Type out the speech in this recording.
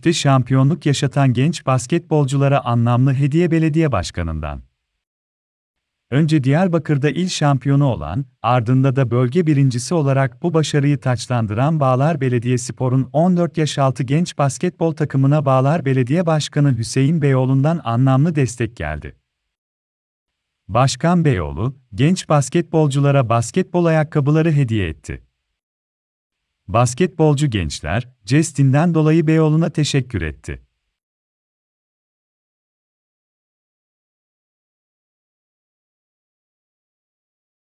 Lig'de şampiyonluk yaşatan genç basketbolculara anlamlı hediye belediye başkanından. Önce Diyarbakır'da il şampiyonu olan, ardında da bölge birincisi olarak bu başarıyı taçlandıran Bağlar Belediye Spor'un 14 yaş altı genç basketbol takımına Bağlar Belediye Başkanı Hüseyin Beyoğlu'ndan anlamlı destek geldi. Başkan Beyoğlu, genç basketbolculara basketbol ayakkabıları hediye etti. Basketbolcu gençler, Justin'den dolayı Beyoğlu'na teşekkür etti.